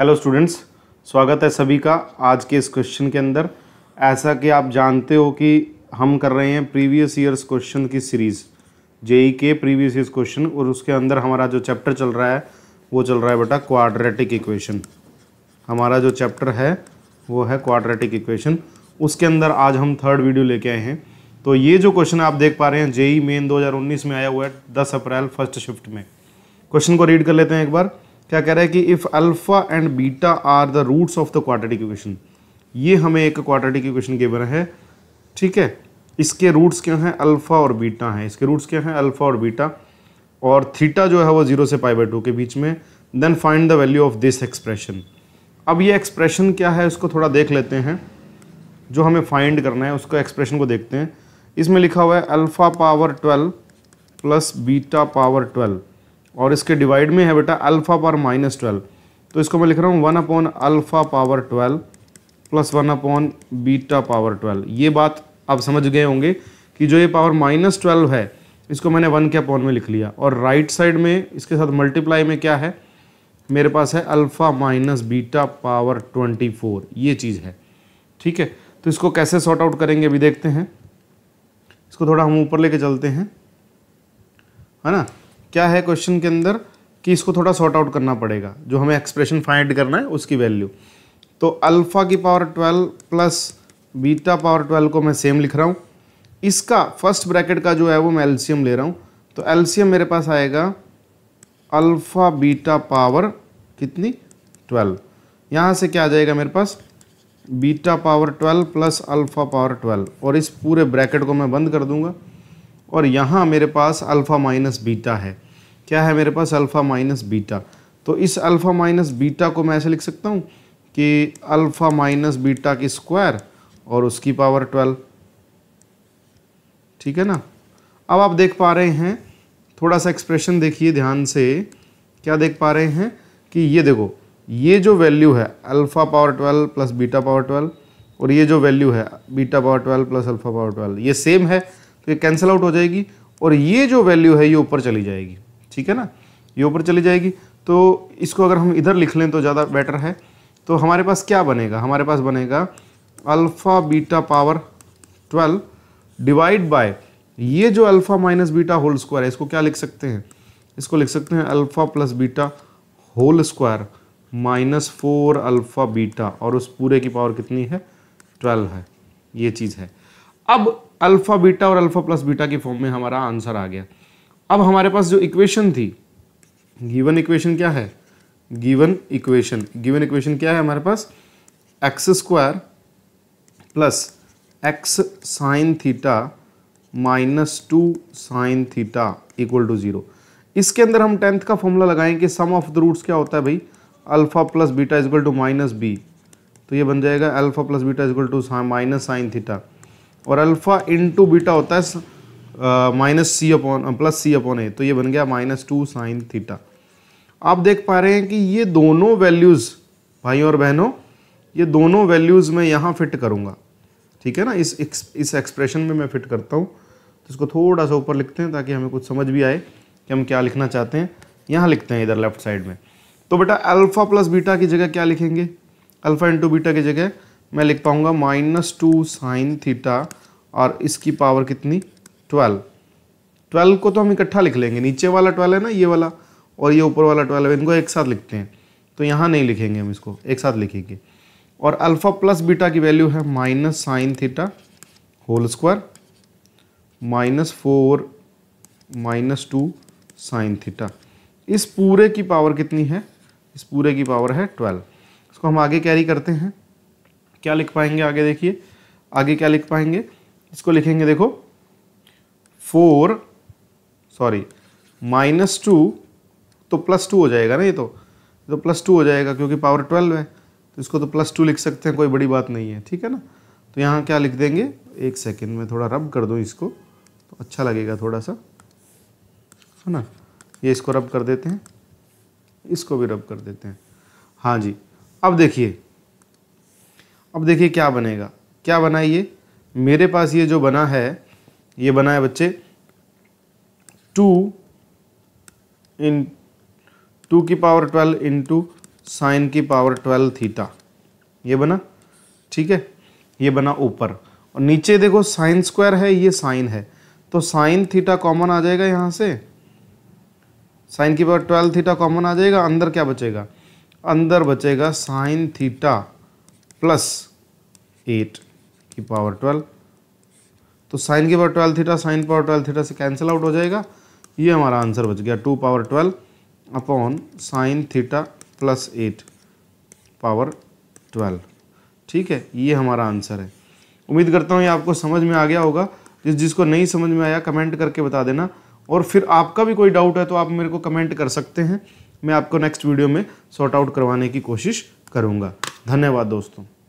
hello students स्वागत है सभी का आज के इस क्वेश्चन के अंदर ऐसा कि आप जानते हो कि हम कर रहे हैं प्रीवियस ईयर्स क्वेश्चन की सीरीज़ जेई के प्रीवियस ईयर्स क्वेश्चन और उसके अंदर हमारा जो चैप्टर चल रहा है वो चल रहा है बेटा क्वाड्रेटिक इक्वेशन हमारा जो चैप्टर है वो है क्वाड्रेटिक इक्वेशन उसके अंदर आज हम थर्ड वीडियो लेके आए हैं तो ये जो क्वेश्चन आप देख पा रहे हैं जेई मेन 2019 में आया हुआ है 10 अप्रैल फर्स्ट शिफ्ट में क्वेश्चन को रीड कर लेते हैं एक बार क्या कह रहा है कि if alpha and beta are the roots of the quadratic equation ये हमें एक क्वाड्रेटिक इक्वेशन गिवन है ठीक है इसके रूट्स क्या हैं अल्फ़ा और बीटा हैं इसके रूट्स क्या हैं अल्फ़ा और बीटा और थीटा जो है वो जीरो से पाई बाई टू के बीच में then find the value of this expression अब ये एक्सप्रेशन क्या है उसको थोड़ा देख लेते हैं जो हमें फाइंड करना है उसको एक्सप्रेशन को देखते हैं इसमें लिखा हुआ है alpha power twelve plus beta power twelve और इसके डिवाइड में है बेटा अल्फ़ा पावर माइनस ट्वेल्व तो इसको मैं लिख रहा हूँ one upon alpha power twelve plus one upon beta power twelve ये बात आप समझ गए होंगे कि जो ये पावर माइनस ट्वेल्व है इसको मैंने वन के अपॉन में लिख लिया और राइट साइड में इसके साथ मल्टीप्लाई में क्या है मेरे पास है alpha minus beta power twenty four ये चीज़ है ठीक है तो इसको कैसे सॉर्ट आउट करेंगे अभी देखते हैं इसको थोड़ा हम ऊपर लेके चलते हैं है ना क्या है क्वेश्चन के अंदर कि इसको थोड़ा सॉर्ट आउट करना पड़ेगा जो हमें एक्सप्रेशन फाइंड करना है उसकी वैल्यू तो अल्फ़ा की power twelve plus beta power twelve को मैं सेम लिख रहा हूँ इसका फर्स्ट ब्रैकेट का जो है वो मैं एल्सीयम ले रहा हूँ तो एल्सीयम मेरे पास आएगा अल्फ़ा बीटा पावर कितनी ट्वेल्व यहाँ से क्या आ जाएगा मेरे पास beta power twelve plus alpha power twelve और इस पूरे ब्रैकेट को मैं बंद कर दूंगा और यहाँ मेरे पास अल्फ़ा माइनस बीटा है क्या है मेरे पास अल्फ़ा माइनस बीटा तो इस अल्फ़ा माइनस बीटा को मैं ऐसे लिख सकता हूँ कि अल्फ़ा माइनस बीटा की स्क्वायर और उसकी पावर ट्वेल्व ठीक है ना अब आप देख पा रहे हैं थोड़ा सा एक्सप्रेशन देखिए ध्यान से क्या देख पा रहे हैं कि ये देखो ये जो वैल्यू है alpha power twelve plus beta power twelve और ये जो वैल्यू है beta power twelve plus alpha power twelve ये सेम है तो ये कैंसिल आउट हो जाएगी और ये जो वैल्यू है ये ऊपर चली जाएगी ठीक है ना ये ऊपर चली जाएगी तो इसको अगर हम इधर लिख लें तो ज़्यादा बेटर है तो हमारे पास क्या बनेगा हमारे पास बनेगा alpha beta power twelve divide by ये जो alpha minus beta whole square है इसको क्या लिख सकते हैं इसको लिख सकते हैं alpha plus beta whole square minus four alpha beta और उस पूरे की पावर कितनी है ट्वेल्व है ये चीज़ है अब अल्फ़ा बीटा और अल्फ़ा प्लस बीटा के फॉर्म में हमारा आंसर आ गया अब हमारे पास जो इक्वेशन थी गिवन इक्वेशन क्या है गिवन इक्वेशन गिवन इक्वेशन क्या है हमारे पास X square plus X sine theta minus two sine theta equal to zero इसके अंदर हम टेंथ का फॉर्मूला लगाएंगे सम ऑफ द रूट्स क्या होता है भाई alpha plus beta equal to minus B तो ये बन जाएगा alpha plus beta equal to minus sine theta और अल्फ़ा इंटू बीटा होता है minus C upon plus C upon A तो ये बन गया माइनस टू साइन थीटा आप देख पा रहे हैं कि ये दोनों वैल्यूज़ भाई और बहनों ये दोनों वैल्यूज़ मैं यहाँ फिट करूँगा ठीक है ना इस इस एक्सप्रेशन में मैं फिट करता हूँ तो इसको थोड़ा सा ऊपर लिखते हैं ताकि हमें कुछ समझ भी आए कि हम क्या लिखना चाहते हैं यहाँ लिखते हैं इधर लेफ्ट साइड में तो बेटा अल्फ़ा प्लस बीटा की जगह क्या लिखेंगे अल्फ़ा इंटू बीटा की जगह मैं लिख पाऊँगा माइनस टू साइन थीटा और इसकी पावर कितनी ट्वेल्व ट्वेल्व को तो हम इकट्ठा लिख लेंगे नीचे वाला ट्वेल्व है ना ये वाला और ये ऊपर वाला ट्वेल्व है इनको एक साथ लिखते हैं तो यहाँ नहीं लिखेंगे हम इसको एक साथ लिखेंगे और अल्फ़ा प्लस बीटा की वैल्यू है minus sine theta whole square minus four minus two sine theta इस पूरे की पावर कितनी है इस पूरे की पावर है ट्वेल्व इसको हम आगे कैरी करते हैं क्या लिख पाएंगे आगे देखिए आगे क्या लिख पाएंगे इसको लिखेंगे देखो फोर सॉरी माइनस टू तो प्लस टू हो जाएगा ना ये तो तो प्लस टू हो जाएगा क्योंकि पावर ट्वेल्व है तो इसको तो प्लस टू लिख सकते हैं कोई बड़ी बात नहीं है ठीक है ना तो यहाँ क्या लिख देंगे एक सेकेंड में थोड़ा रब कर दूँ इसको तो अच्छा लगेगा थोड़ा सा है ना ये इसको रब कर देते हैं इसको भी रब कर देते हैं हाँ जी अब देखिए अब देखिए क्या बनेगा क्या बनाइए मेरे पास ये जो बना है ये बना है बच्चे टू इन टू की power twelve into sine की पावर ट्वेल्व थीटा ये बना ठीक है ये बना ऊपर और नीचे देखो साइन स्क्वायर है ये साइन है तो साइन थीटा कॉमन आ जाएगा यहाँ से साइन की पावर ट्वेल्व थीटा कॉमन आ जाएगा अंदर क्या बचेगा अंदर बचेगा साइन थीटा प्लस एट की पावर ट्वेल्व तो साइन की power twelve theta sine power twelve theta से कैंसिल आउट हो जाएगा ये हमारा आंसर बच गया two power twelve upon sine theta plus eight power twelve ठीक है ये हमारा आंसर है उम्मीद करता हूँ ये आपको समझ में आ गया होगा जिस जिसको नहीं समझ में आया कमेंट करके बता देना और फिर आपका भी कोई डाउट है तो आप मेरे को कमेंट कर सकते हैं मैं आपको नेक्स्ट वीडियो में सॉर्ट आउट करवाने की कोशिश करूँगा धन्यवाद दोस्तों